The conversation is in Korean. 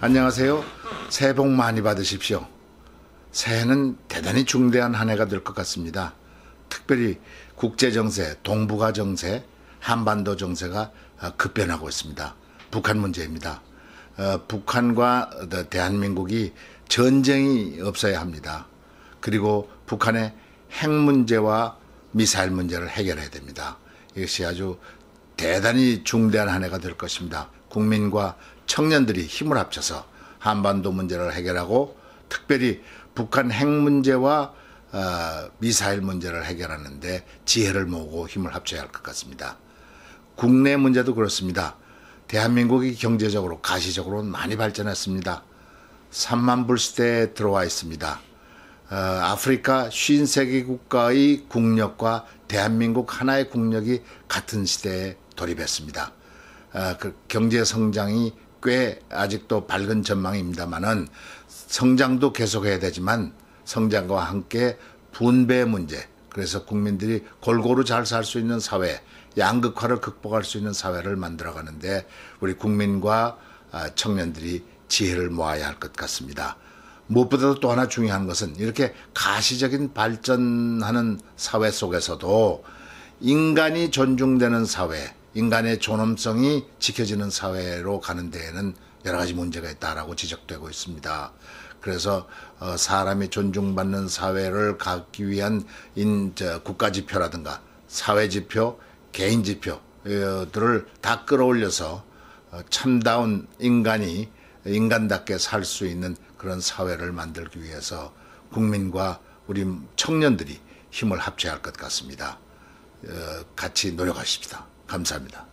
안녕하세요. 새해 복 많이 받으십시오. 새해는 대단히 중대한 한 해가 될 것 같습니다. 특별히 국제 정세, 동북아 정세, 한반도 정세가 어, 급변하고 있습니다. 북한 문제입니다. 어, 북한과 어, 대한민국이 전쟁이 없어야 합니다. 그리고 북한의 핵 문제와 미사일 문제를 해결해야 됩니다. 이것이 아주 대단히 중대한 한 해가 될 것입니다. 국민과 청년들이 힘을 합쳐서 한반도 문제를 해결하고 특별히 북한 핵 문제와 어, 미사일 문제를 해결하는데 지혜를 모으고 힘을 합쳐야 할 것 같습니다. 국내 문제도 그렇습니다. 대한민국이 경제적으로 가시적으로 많이 발전했습니다. 3만 불 시대에 들어와 있습니다. 어, 아프리카 53개 국가의 국력과 대한민국 하나의 국력이 같은 시대에 돌입했습니다. 아, 그 경제 성장이 꽤 아직도 밝은 전망입니다만은 성장도 계속해야 되지만 성장과 함께 분배 문제 그래서 국민들이 골고루 잘 살 수 있는 사회 양극화를 극복할 수 있는 사회를 만들어가는데 우리 국민과 아, 청년들이 지혜를 모아야 할 것 같습니다. 무엇보다도 또 하나 중요한 것은 이렇게 가시적인 발전하는 사회 속에서도 인간이 존중되는 사회, 인간의 존엄성이 지켜지는 사회로 가는 데에는 여러 가지 문제가 있다라고 지적되고 있습니다. 그래서 어, 사람이 존중받는 사회를 갖기 위한 인 국가 지표라든가 사회 지표, 개인 지표들을 다 끌어올려서 어, 참다운 인간이 인간답게 살 수 있는 그런 사회를 만들기 위해서 국민과 우리 청년들이 힘을 합쳐야 할 것 같습니다. 어, 같이 노력하십시다. 감사합니다.